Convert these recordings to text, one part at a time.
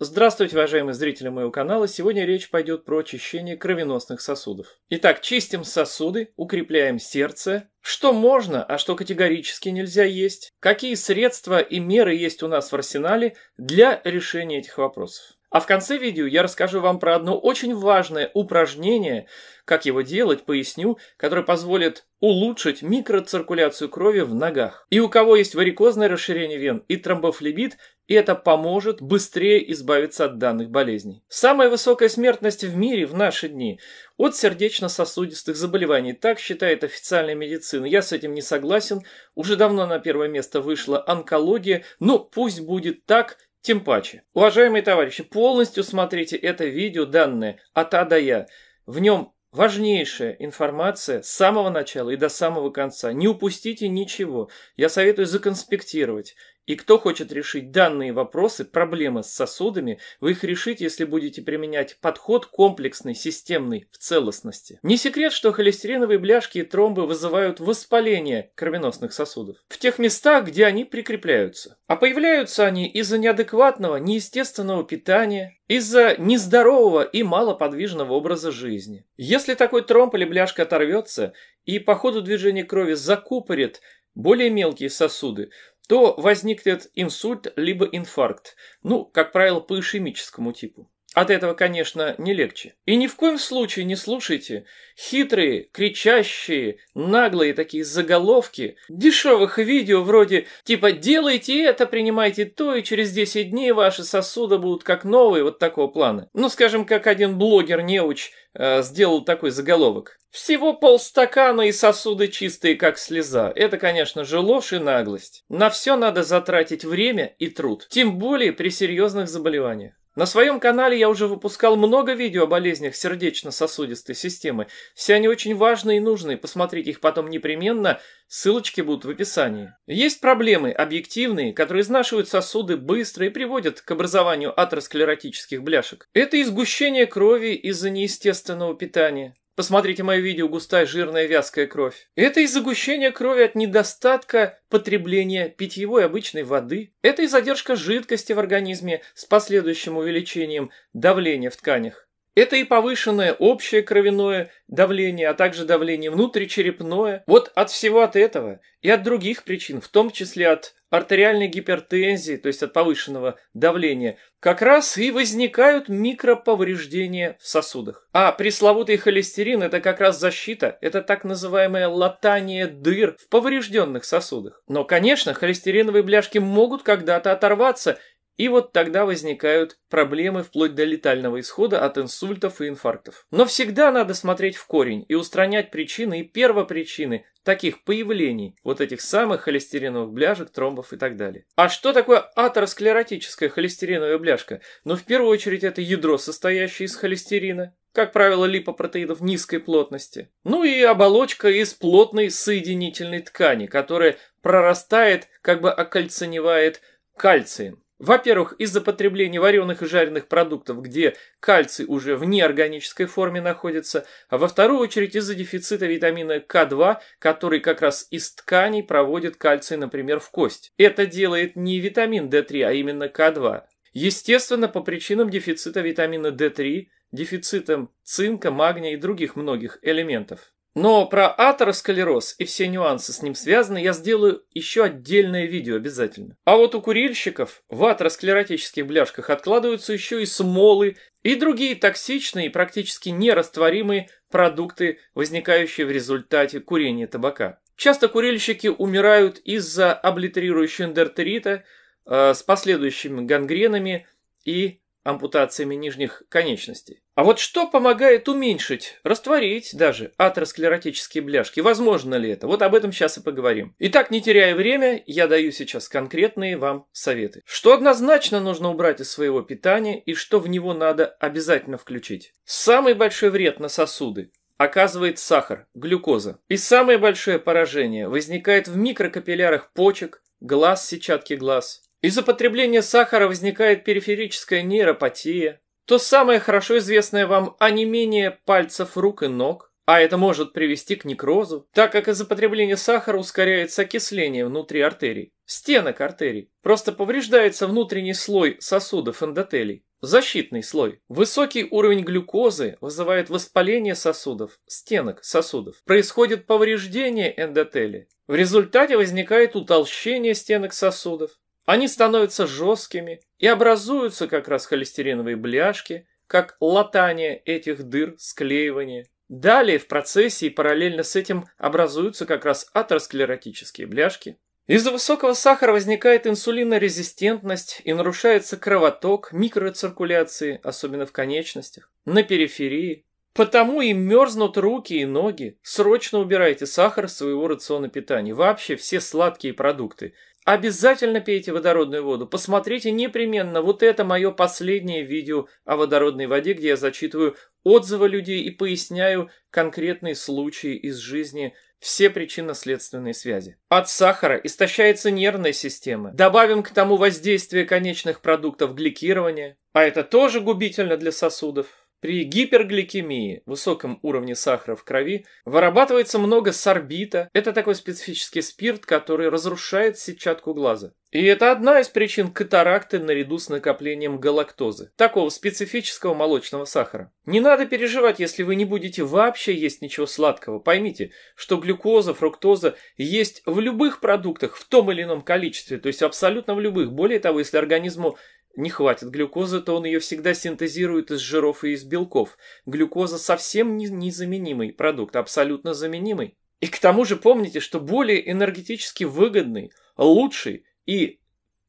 Здравствуйте, уважаемые зрители моего канала! Сегодня речь пойдет про очищение кровеносных сосудов. Итак, чистим сосуды, укрепляем сердце. Что можно, а что категорически нельзя есть? Какие средства и меры есть у нас в арсенале для решения этих вопросов? А в конце видео я расскажу вам про одно очень важное упражнение, как его делать, поясню, которое позволит улучшить микроциркуляцию крови в ногах. И у кого есть варикозное расширение вен и тромбофлебит, и это поможет быстрее избавиться от данных болезней. Самая высокая смертность в мире в наши дни от сердечно-сосудистых заболеваний, так считает официальная медицина. Я с этим не согласен, уже давно на первое место вышла онкология, но пусть будет так, тем паче. Уважаемые товарищи, полностью смотрите это видео, данные от А до Я. В нем Важнейшая информация с самого начала и до самого конца. Не упустите ничего. Я советую законспектировать и кто хочет решить данные вопросы, проблемы с сосудами, вы их решите, если будете применять подход комплексный, системный, в целостности. Не секрет, что холестериновые бляшки и тромбы вызывают воспаление кровеносных сосудов в тех местах, где они прикрепляются. А появляются они из-за неадекватного, неестественного питания, из-за нездорового и малоподвижного образа жизни. Если такой тромб или бляшка оторвется и по ходу движения крови закупорит более мелкие сосуды, то возникнет инсульт либо инфаркт, ну, как правило, по ишемическому типу. От этого, конечно, не легче. И ни в коем случае не слушайте хитрые, кричащие, наглые такие заголовки дешевых видео вроде типа «делайте это, принимайте то, и через 10 дней ваши сосуды будут как новые» вот такого плана. Ну, скажем, как один блогер-неуч э, сделал такой заголовок. Всего полстакана и сосуды чистые, как слеза. Это, конечно же, ложь и наглость. На все надо затратить время и труд, тем более при серьезных заболеваниях. На своем канале я уже выпускал много видео о болезнях сердечно-сосудистой системы. Все они очень важные и нужные, посмотрите их потом непременно, ссылочки будут в описании. Есть проблемы объективные, которые изнашивают сосуды быстро и приводят к образованию атеросклеротических бляшек. Это изгущение крови из-за неестественного питания, Посмотрите мое видео «Густая, жирная, вязкая кровь». Это и загущение крови от недостатка потребления питьевой обычной воды. Это и задержка жидкости в организме с последующим увеличением давления в тканях. Это и повышенное общее кровяное давление, а также давление внутричерепное. Вот от всего от этого и от других причин, в том числе от артериальной гипертензии, то есть от повышенного давления, как раз и возникают микроповреждения в сосудах. А пресловутый холестерин – это как раз защита, это так называемое латание дыр в поврежденных сосудах. Но, конечно, холестериновые бляшки могут когда-то оторваться, и вот тогда возникают проблемы вплоть до летального исхода от инсультов и инфарктов. Но всегда надо смотреть в корень и устранять причины и первопричины таких появлений вот этих самых холестериновых бляшек, тромбов и так далее. А что такое атеросклеротическая холестериновая бляшка? Ну, в первую очередь, это ядро, состоящее из холестерина, как правило, липопротеидов низкой плотности. Ну и оболочка из плотной соединительной ткани, которая прорастает, как бы окольценевает кальцием. Во-первых, из-за потребления вареных и жареных продуктов, где кальций уже в неорганической форме находится, а во вторую очередь из-за дефицита витамина К2, который как раз из тканей проводит кальций, например, в кость. Это делает не витамин D3, а именно К2. Естественно, по причинам дефицита витамина D3, дефицитом цинка, магния и других многих элементов. Но про атеросклероз и все нюансы с ним связаны я сделаю еще отдельное видео обязательно. А вот у курильщиков в атеросклеротических бляшках откладываются еще и смолы и другие токсичные практически нерастворимые продукты, возникающие в результате курения табака. Часто курильщики умирают из-за облитерирующего эндортерита э, с последующими гангренами и ампутациями нижних конечностей. А вот что помогает уменьшить, растворить даже атеросклеротические бляшки? Возможно ли это? Вот об этом сейчас и поговорим. Итак, не теряя время, я даю сейчас конкретные вам советы. Что однозначно нужно убрать из своего питания и что в него надо обязательно включить? Самый большой вред на сосуды оказывает сахар, глюкоза. И самое большое поражение возникает в микрокапиллярах почек, глаз, сетчатки глаз. Из-за потребления сахара возникает периферическая нейропатия, то самое хорошо известное вам онемение пальцев рук и ног, а это может привести к некрозу, так как из-за потребления сахара ускоряется окисление внутри артерий, стенок артерий. Просто повреждается внутренний слой сосудов эндотелий, защитный слой. Высокий уровень глюкозы вызывает воспаление сосудов, стенок сосудов. Происходит повреждение эндотелия. В результате возникает утолщение стенок сосудов, они становятся жесткими и образуются как раз холестериновые бляшки, как латание этих дыр, склеивание. Далее в процессе и параллельно с этим образуются как раз атеросклеротические бляшки. Из-за высокого сахара возникает инсулинорезистентность и нарушается кровоток, микроциркуляции, особенно в конечностях, на периферии. Потому и мерзнут руки и ноги. Срочно убирайте сахар с своего рациона питания. Вообще все сладкие продукты – Обязательно пейте водородную воду. Посмотрите непременно вот это мое последнее видео о водородной воде, где я зачитываю отзывы людей и поясняю конкретные случаи из жизни все причинно-следственные связи. От сахара истощается нервная система. Добавим к тому воздействие конечных продуктов гликирования, а это тоже губительно для сосудов. При гипергликемии, высоком уровне сахара в крови, вырабатывается много сорбита. Это такой специфический спирт, который разрушает сетчатку глаза. И это одна из причин катаракты наряду с накоплением галактозы, такого специфического молочного сахара. Не надо переживать, если вы не будете вообще есть ничего сладкого. Поймите, что глюкоза, фруктоза есть в любых продуктах в том или ином количестве, то есть абсолютно в любых. Более того, если организму не хватит глюкозы, то он ее всегда синтезирует из жиров и из белков. Глюкоза совсем не незаменимый продукт, абсолютно заменимый. И к тому же помните, что более энергетически выгодный, лучший и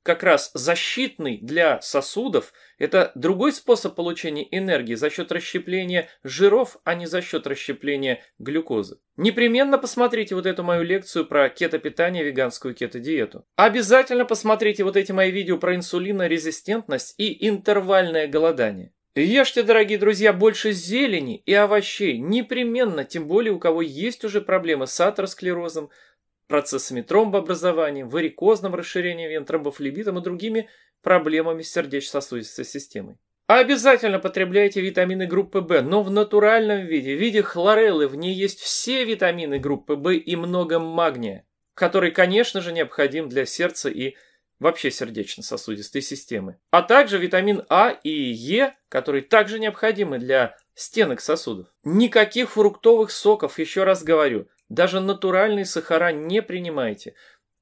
как раз защитный для сосудов. Это другой способ получения энергии за счет расщепления жиров, а не за счет расщепления глюкозы. Непременно посмотрите вот эту мою лекцию про кетопитание, веганскую кетодиету. Обязательно посмотрите вот эти мои видео про инсулинорезистентность и интервальное голодание. Ешьте, дорогие друзья, больше зелени и овощей, непременно, тем более у кого есть уже проблемы с атеросклерозом, процессами тромбообразования, варикозным расширением вен, тромбофлебитом и другими проблемами с сердечно-сосудистой системой. Обязательно потребляйте витамины группы В, но в натуральном виде, в виде хлореллы. В ней есть все витамины группы В и много магния, который, конечно же, необходим для сердца и вообще сердечно-сосудистой системы. А также витамин А и Е, которые также необходимы для стенок сосудов. Никаких фруктовых соков, еще раз говорю. Даже натуральные сахара не принимайте.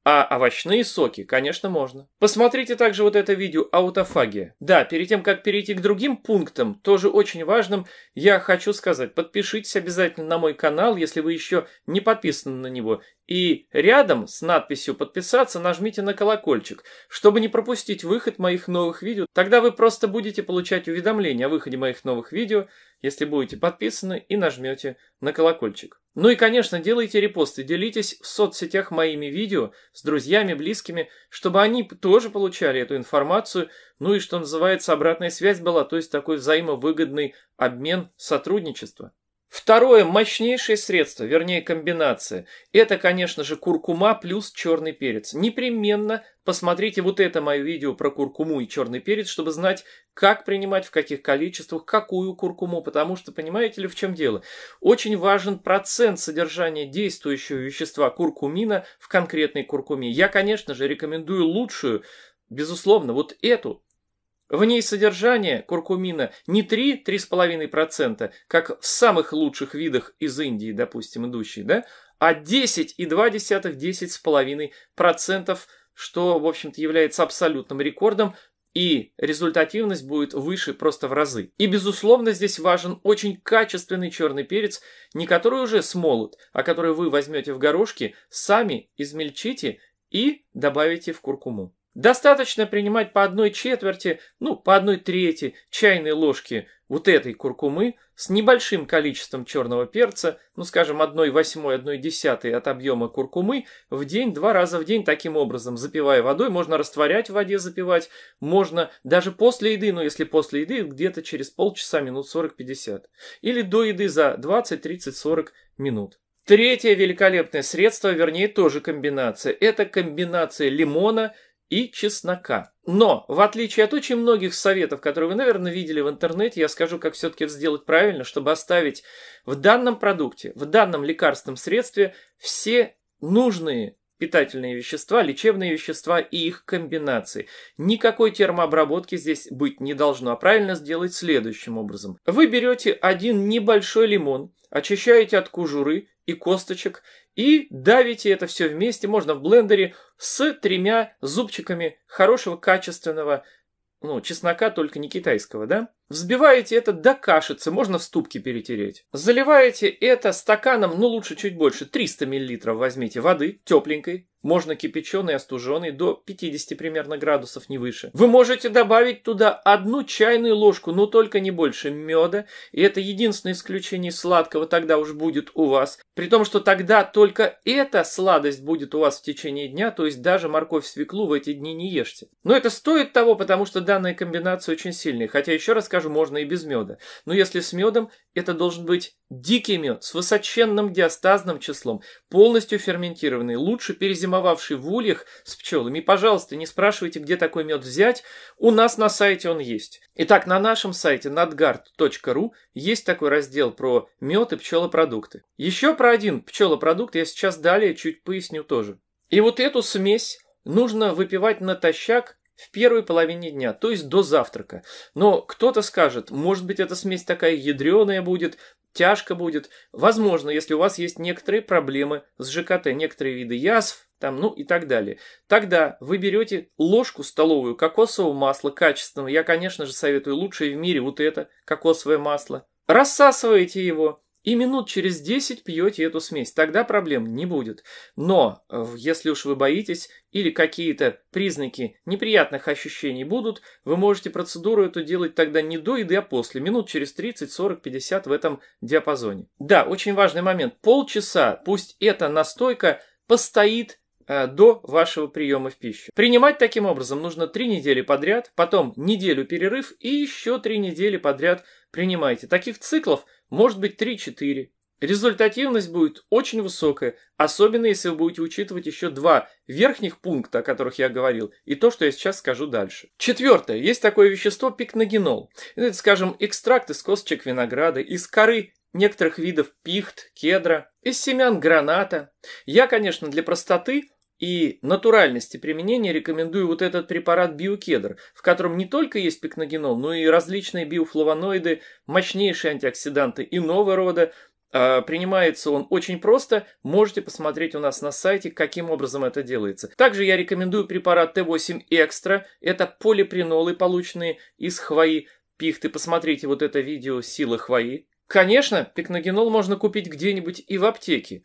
А овощные соки, конечно, можно. Посмотрите также вот это видео «Аутофагия». Да, перед тем, как перейти к другим пунктам, тоже очень важным, я хочу сказать, подпишитесь обязательно на мой канал, если вы еще не подписаны на него, и рядом с надписью «Подписаться» нажмите на колокольчик, чтобы не пропустить выход моих новых видео. Тогда вы просто будете получать уведомления о выходе моих новых видео, если будете подписаны и нажмете на колокольчик. Ну и, конечно, делайте репосты, делитесь в соцсетях моими видео с друзьями, близкими, чтобы они тоже получали эту информацию, ну и, что называется, обратная связь была, то есть такой взаимовыгодный обмен сотрудничества. Второе мощнейшее средство, вернее комбинация, это, конечно же, куркума плюс черный перец. Непременно посмотрите вот это мое видео про куркуму и черный перец, чтобы знать, как принимать, в каких количествах, какую куркуму, потому что, понимаете ли, в чем дело. Очень важен процент содержания действующего вещества куркумина в конкретной куркуме. Я, конечно же, рекомендую лучшую, безусловно, вот эту в ней содержание куркумина не 3-3,5%, как в самых лучших видах из Индии, допустим, идущей, да, а 10,2-10,5%, что, в общем-то, является абсолютным рекордом, и результативность будет выше просто в разы. И, безусловно, здесь важен очень качественный черный перец, не который уже смолот, а который вы возьмете в горошки, сами измельчите и добавите в куркуму. Достаточно принимать по одной четверти, ну, по одной трети чайной ложки вот этой куркумы с небольшим количеством черного перца, ну, скажем, восьмой, 18 десятой от объема куркумы в день, два раза в день таким образом, запивая водой, можно растворять в воде, запивать, можно даже после еды, ну, если после еды, где-то через полчаса, минут 40-50, или до еды за 20, 30, 40 минут. Третье великолепное средство, вернее, тоже комбинация. Это комбинация лимона – и чеснока. Но, в отличие от очень многих советов, которые вы, наверное, видели в интернете, я скажу, как все-таки это сделать правильно, чтобы оставить в данном продукте, в данном лекарственном средстве все нужные питательные вещества, лечебные вещества и их комбинации. Никакой термообработки здесь быть не должно, а правильно сделать следующим образом. Вы берете один небольшой лимон, очищаете от кожуры и косточек и давите это все вместе, можно в блендере, с тремя зубчиками хорошего качественного ну, чеснока, только не китайского, да? Взбиваете это до кашицы, можно в ступке перетереть. Заливаете это стаканом, ну лучше чуть больше, 300 мл возьмите воды, тепленькой. Можно кипяченый, остуженный до 50 примерно градусов, не выше. Вы можете добавить туда одну чайную ложку, но только не больше меда. И это единственное исключение сладкого тогда уж будет у вас. При том, что тогда только эта сладость будет у вас в течение дня, то есть даже морковь свеклу в эти дни не ешьте. Но это стоит того, потому что данная комбинация очень сильная. Хотя, еще раз скажу, можно и без меда. Но если с медом, это должен быть дикий мед с высоченным диастазным числом, полностью ферментированный. Лучше перезимовать зимовавший в ульях с пчелами. И, пожалуйста, не спрашивайте, где такой мед взять. У нас на сайте он есть. Итак, на нашем сайте nadgard.ru есть такой раздел про мед и пчелопродукты. Еще про один пчелопродукт я сейчас далее чуть поясню тоже. И вот эту смесь нужно выпивать натощак в первой половине дня, то есть до завтрака. Но кто-то скажет, может быть, эта смесь такая ядреная будет, тяжко будет. Возможно, если у вас есть некоторые проблемы с ЖКТ, некоторые виды язв, там, ну и так далее. Тогда вы берете ложку столовую кокосового масла качественного. Я, конечно же, советую лучшее в мире вот это кокосовое масло. Рассасываете его и минут через 10 пьете эту смесь. Тогда проблем не будет. Но э, если уж вы боитесь или какие-то признаки неприятных ощущений будут, вы можете процедуру эту делать тогда не до еды, а после, минут через 30, 40, 50 в этом диапазоне. Да, очень важный момент. Полчаса, пусть эта настойка постоит э, до вашего приема в пищу. Принимать таким образом нужно 3 недели подряд, потом неделю перерыв и еще 3 недели подряд принимайте. Таких циклов – может быть 3-4. Результативность будет очень высокая, особенно если вы будете учитывать еще два верхних пункта, о которых я говорил, и то, что я сейчас скажу дальше. Четвертое. Есть такое вещество пикногенол. Это, скажем, экстракт из косточек винограда, из коры некоторых видов пихт, кедра, из семян граната. Я, конечно, для простоты и натуральности применения рекомендую вот этот препарат биокедр, в котором не только есть пикногенол, но и различные биофлавоноиды, мощнейшие антиоксиданты иного рода. А, принимается он очень просто, можете посмотреть у нас на сайте, каким образом это делается. Также я рекомендую препарат Т8 Экстра, это полипринолы, полученные из хвои пихты. Посмотрите вот это видео «Сила хвои». Конечно, пикногенол можно купить где-нибудь и в аптеке,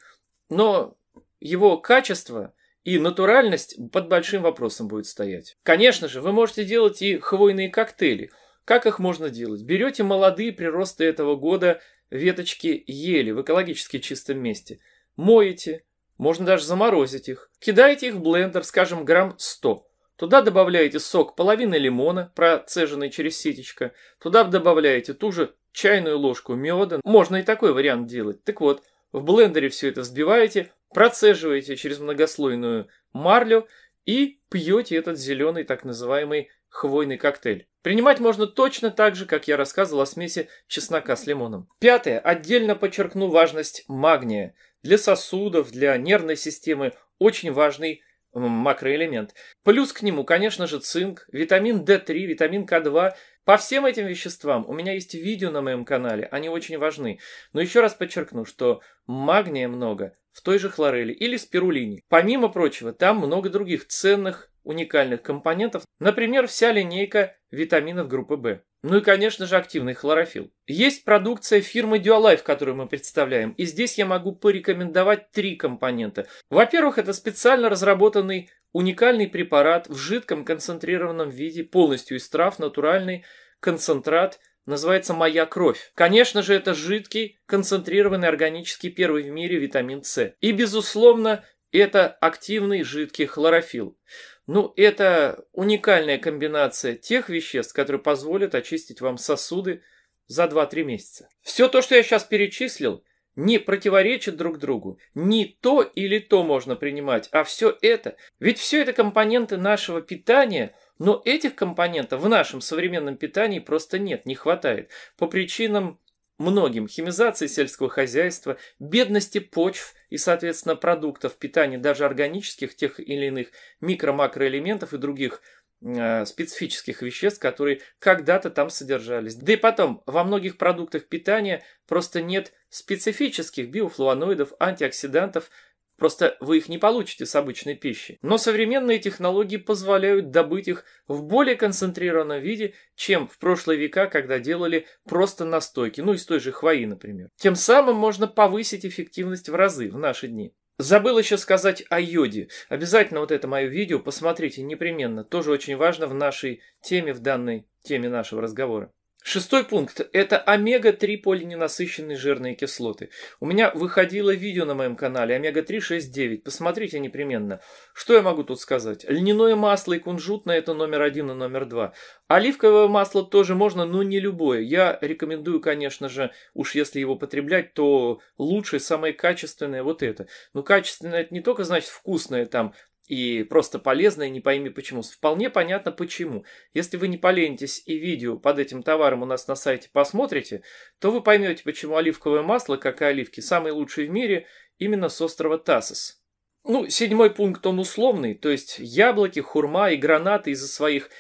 но его качество – и натуральность под большим вопросом будет стоять. Конечно же, вы можете делать и хвойные коктейли. Как их можно делать? Берете молодые приросты этого года веточки ели в экологически чистом месте, моете, можно даже заморозить их, кидаете их в блендер, скажем, грамм 100. Туда добавляете сок половины лимона, процеженный через ситечко. Туда добавляете ту же чайную ложку меда. Можно и такой вариант делать. Так вот, в блендере все это взбиваете, процеживаете через многослойную марлю и пьете этот зеленый так называемый хвойный коктейль. Принимать можно точно так же, как я рассказывал о смеси чеснока с лимоном. Пятое. Отдельно подчеркну важность магния. Для сосудов, для нервной системы очень важный макроэлемент. Плюс к нему, конечно же, цинк, витамин D3, витамин К2. По всем этим веществам у меня есть видео на моем канале, они очень важны. Но еще раз подчеркну, что магния много в той же хлорели или спирулине. Помимо прочего, там много других ценных уникальных компонентов, например, вся линейка витаминов группы В. Ну и, конечно же, активный хлорофилл. Есть продукция фирмы Dualife, которую мы представляем, и здесь я могу порекомендовать три компонента. Во-первых, это специально разработанный уникальный препарат в жидком концентрированном виде, полностью из трав, натуральный концентрат – называется «Моя кровь». Конечно же, это жидкий, концентрированный органический первый в мире витамин С. И, безусловно, это активный жидкий хлорофилл. Ну, это уникальная комбинация тех веществ, которые позволят очистить вам сосуды за 2-3 месяца. Все то, что я сейчас перечислил, не противоречит друг другу. Не то или то можно принимать, а все это. Ведь все это компоненты нашего питания, но этих компонентов в нашем современном питании просто нет, не хватает. По причинам многим химизации сельского хозяйства, бедности почв и, соответственно, продуктов питания, даже органических, тех или иных микро-макроэлементов и других э, специфических веществ, которые когда-то там содержались. Да и потом, во многих продуктах питания просто нет специфических биофлавоноидов, антиоксидантов, Просто вы их не получите с обычной пищей. Но современные технологии позволяют добыть их в более концентрированном виде, чем в прошлые века, когда делали просто настойки, ну из той же хвои, например. Тем самым можно повысить эффективность в разы в наши дни. Забыл еще сказать о йоде. Обязательно вот это мое видео посмотрите непременно. Тоже очень важно в нашей теме, в данной теме нашего разговора. Шестой пункт – это омега-3 полиненасыщенные жирные кислоты. У меня выходило видео на моем канале омега-3 6-9. Посмотрите непременно. Что я могу тут сказать? Льняное масло и кунжутное – это номер один и номер два. Оливковое масло тоже можно, но не любое. Я рекомендую, конечно же, уж если его потреблять, то лучшее, самое качественное вот это. Но ну, качественное – это не только значит вкусное там и просто полезное, не пойми почему. Вполне понятно почему. Если вы не поленитесь и видео под этим товаром у нас на сайте посмотрите, то вы поймете, почему оливковое масло, как и оливки, самые лучшие в мире именно с острова Тасос Ну, седьмой пункт, он условный, то есть яблоки, хурма и гранаты из-за своих,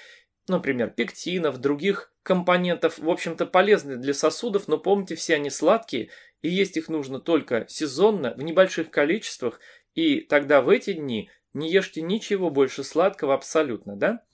например, пектинов, других компонентов, в общем-то, полезны для сосудов, но помните, все они сладкие, и есть их нужно только сезонно, в небольших количествах, и тогда в эти дни – не ешьте ничего больше сладкого абсолютно, да?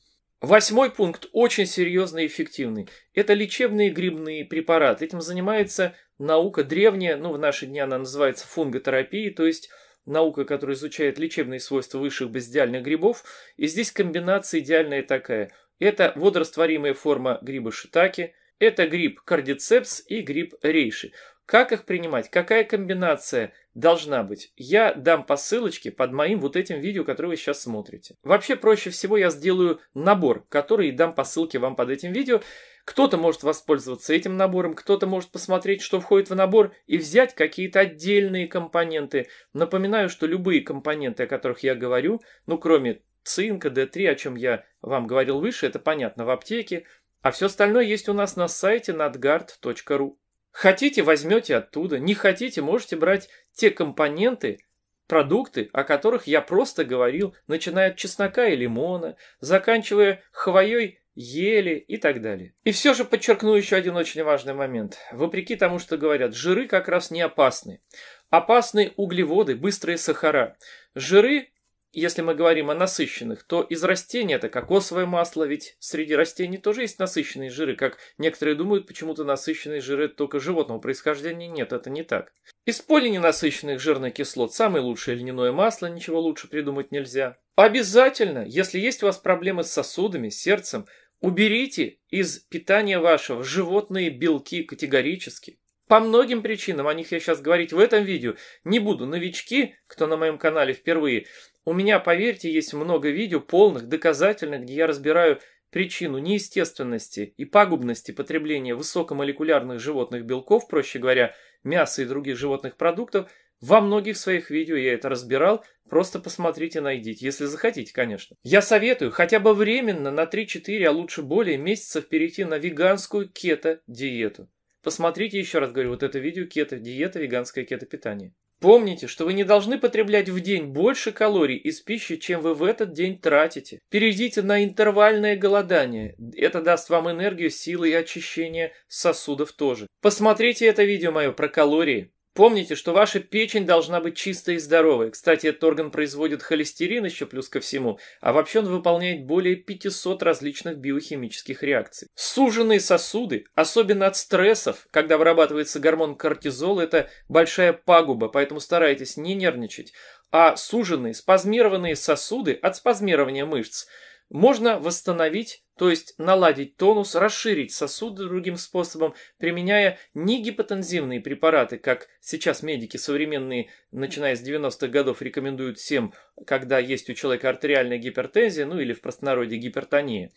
Восьмой пункт очень серьезный и эффективный. Это лечебные грибные препараты. Этим занимается наука древняя, ну в наши дни она называется фунготерапией, то есть наука, которая изучает лечебные свойства высших безидеальных грибов. И здесь комбинация идеальная такая. Это водорастворимая форма гриба шитаки, это гриб кардицепс и гриб рейши. Как их принимать? Какая комбинация должна быть? Я дам по ссылочке под моим вот этим видео, которое вы сейчас смотрите. Вообще проще всего я сделаю набор, который и дам по ссылке вам под этим видео. Кто-то может воспользоваться этим набором, кто-то может посмотреть, что входит в набор и взять какие-то отдельные компоненты. Напоминаю, что любые компоненты, о которых я говорю, ну кроме цинка, D3, о чем я вам говорил выше, это понятно в аптеке, а все остальное есть у нас на сайте nadgard.ru. Хотите, возьмете оттуда, не хотите, можете брать те компоненты, продукты, о которых я просто говорил, начиная от чеснока и лимона, заканчивая хвоей ели и так далее. И все же подчеркну еще один очень важный момент. Вопреки тому, что говорят, жиры как раз не опасны. Опасны углеводы, быстрые сахара. Жиры если мы говорим о насыщенных, то из растений это кокосовое масло, ведь среди растений тоже есть насыщенные жиры, как некоторые думают, почему-то насыщенные жиры только животного происхождения, нет, это не так. Из полиненасыщенных жирных кислот самое лучшее льняное масло, ничего лучше придумать нельзя. Обязательно, если есть у вас проблемы с сосудами, сердцем, уберите из питания вашего животные белки категорически. По многим причинам, о них я сейчас говорить в этом видео не буду. Новички, кто на моем канале впервые, у меня, поверьте, есть много видео полных, доказательных, где я разбираю причину неестественности и пагубности потребления высокомолекулярных животных белков, проще говоря, мяса и других животных продуктов, во многих своих видео я это разбирал, просто посмотрите, найдите, если захотите, конечно. Я советую хотя бы временно на 3-4, а лучше более месяцев перейти на веганскую кето-диету. Посмотрите еще раз, говорю, вот это видео кето-диета, веганское кето-питание. Помните, что вы не должны потреблять в день больше калорий из пищи, чем вы в этот день тратите. Перейдите на интервальное голодание. Это даст вам энергию, силы и очищение сосудов тоже. Посмотрите это видео мое про калории. Помните, что ваша печень должна быть чистой и здоровой. Кстати, этот орган производит холестерин еще плюс ко всему, а вообще он выполняет более 500 различных биохимических реакций. Суженные сосуды, особенно от стрессов, когда вырабатывается гормон кортизол, это большая пагуба, поэтому старайтесь не нервничать. А суженные, спазмированные сосуды от спазмирования мышц можно восстановить то есть наладить тонус, расширить сосуды другим способом, применяя не гипотензивные препараты, как сейчас медики современные, начиная с 90-х годов, рекомендуют всем, когда есть у человека артериальная гипертензия, ну или в простонародье гипертония,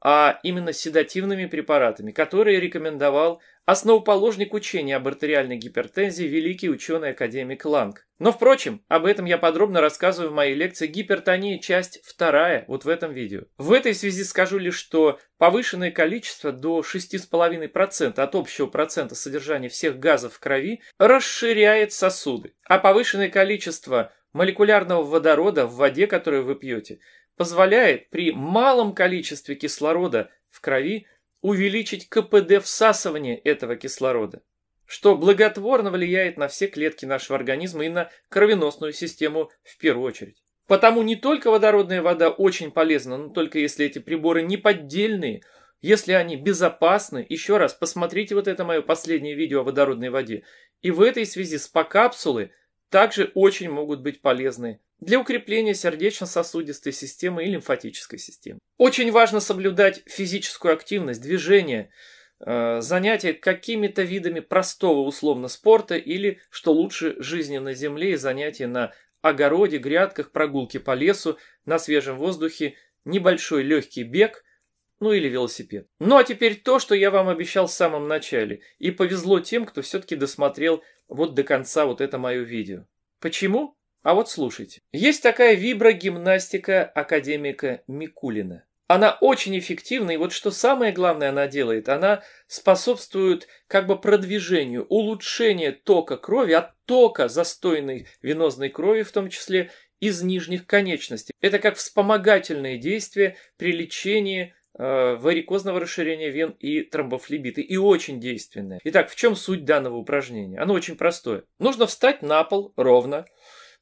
а именно седативными препаратами, которые рекомендовал основоположник учения об артериальной гипертензии великий ученый-академик Ланг. Но, впрочем, об этом я подробно рассказываю в моей лекции «Гипертония. Часть 2» вот в этом видео. В этой связи скажу лишь, что повышенное количество до 6,5% от общего процента содержания всех газов в крови расширяет сосуды, а повышенное количество молекулярного водорода в воде, которую вы пьете, позволяет при малом количестве кислорода в крови увеличить КПД всасывания этого кислорода, что благотворно влияет на все клетки нашего организма и на кровеносную систему в первую очередь. Потому не только водородная вода очень полезна, но только если эти приборы не поддельные, если они безопасны. Еще раз, посмотрите вот это мое последнее видео о водородной воде. И в этой связи спа-капсулы также очень могут быть полезны для укрепления сердечно-сосудистой системы и лимфатической системы. Очень важно соблюдать физическую активность, движение, э, занятия какими-то видами простого условно спорта или, что лучше, жизни на земле и занятия на огороде, грядках, прогулки по лесу, на свежем воздухе, небольшой легкий бег, ну или велосипед. Ну а теперь то, что я вам обещал в самом начале. И повезло тем, кто все-таки досмотрел вот до конца вот это мое видео. Почему? А вот слушайте. Есть такая виброгимнастика академика Микулина. Она очень эффективна, и вот что самое главное она делает, она способствует как бы продвижению, улучшению тока крови, оттока застойной венозной крови, в том числе из нижних конечностей. Это как вспомогательное действие при лечении э, варикозного расширения вен и тромбофлебиты, и очень действенное. Итак, в чем суть данного упражнения? Оно очень простое. Нужно встать на пол ровно,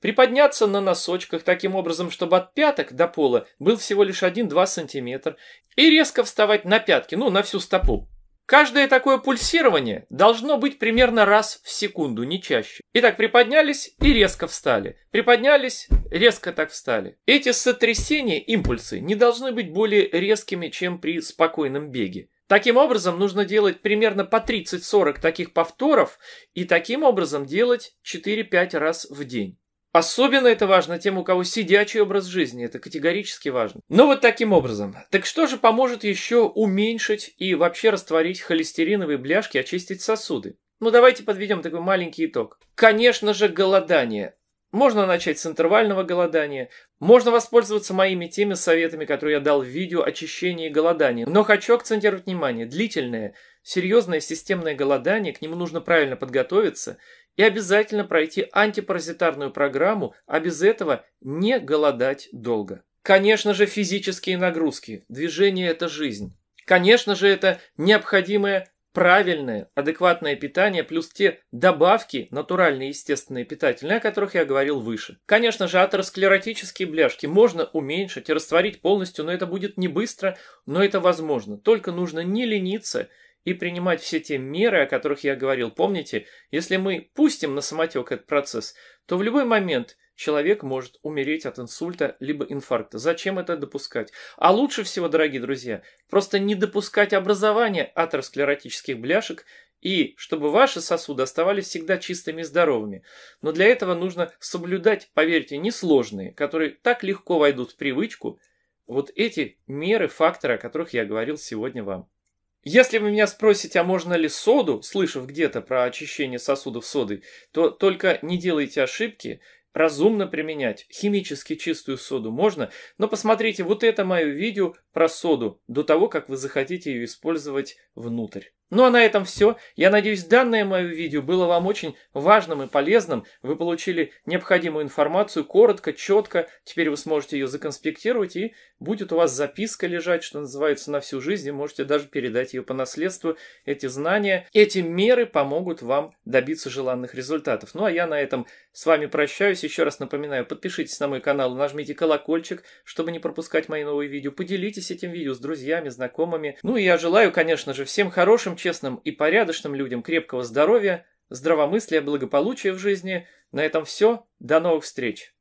Приподняться на носочках таким образом, чтобы от пяток до пола был всего лишь 1-2 см, и резко вставать на пятки, ну, на всю стопу. Каждое такое пульсирование должно быть примерно раз в секунду, не чаще. Итак, приподнялись и резко встали. Приподнялись, резко так встали. Эти сотрясения, импульсы, не должны быть более резкими, чем при спокойном беге. Таким образом, нужно делать примерно по 30-40 таких повторов и таким образом делать 4-5 раз в день. Особенно это важно тем, у кого сидячий образ жизни, это категорически важно. Но ну, вот таким образом. Так что же поможет еще уменьшить и вообще растворить холестериновые бляшки, очистить сосуды? Ну давайте подведем такой маленький итог. Конечно же голодание. Можно начать с интервального голодания, можно воспользоваться моими теми советами, которые я дал в видео о чищении и голодании. Но хочу акцентировать внимание, длительное, серьезное системное голодание, к нему нужно правильно подготовиться и обязательно пройти антипаразитарную программу, а без этого не голодать долго. Конечно же, физические нагрузки, движение – это жизнь. Конечно же, это необходимая правильное, адекватное питание, плюс те добавки, натуральные, естественные, питательные, о которых я говорил выше. Конечно же, атеросклеротические бляшки можно уменьшить и растворить полностью, но это будет не быстро, но это возможно. Только нужно не лениться и принимать все те меры, о которых я говорил. Помните, если мы пустим на самотек этот процесс, то в любой момент – человек может умереть от инсульта либо инфаркта. Зачем это допускать? А лучше всего, дорогие друзья, просто не допускать образования атеросклеротических бляшек и чтобы ваши сосуды оставались всегда чистыми и здоровыми. Но для этого нужно соблюдать, поверьте, несложные, которые так легко войдут в привычку, вот эти меры, факторы, о которых я говорил сегодня вам. Если вы меня спросите, а можно ли соду, слышав где-то про очищение сосудов содой, то только не делайте ошибки, разумно применять. Химически чистую соду можно, но посмотрите вот это мое видео про соду до того, как вы захотите ее использовать внутрь. Ну а на этом все. Я надеюсь, данное мое видео было вам очень важным и полезным. Вы получили необходимую информацию коротко, четко. Теперь вы сможете ее законспектировать и будет у вас записка лежать, что называется, на всю жизнь. И можете даже передать ее по наследству. Эти знания, эти меры помогут вам добиться желанных результатов. Ну а я на этом с вами прощаюсь. Еще раз напоминаю, подпишитесь на мой канал, нажмите колокольчик, чтобы не пропускать мои новые видео. Поделитесь этим видео с друзьями, знакомыми. Ну и я желаю, конечно же, всем хорошим честным и порядочным людям крепкого здоровья, здравомыслия, благополучия в жизни. На этом все. До новых встреч!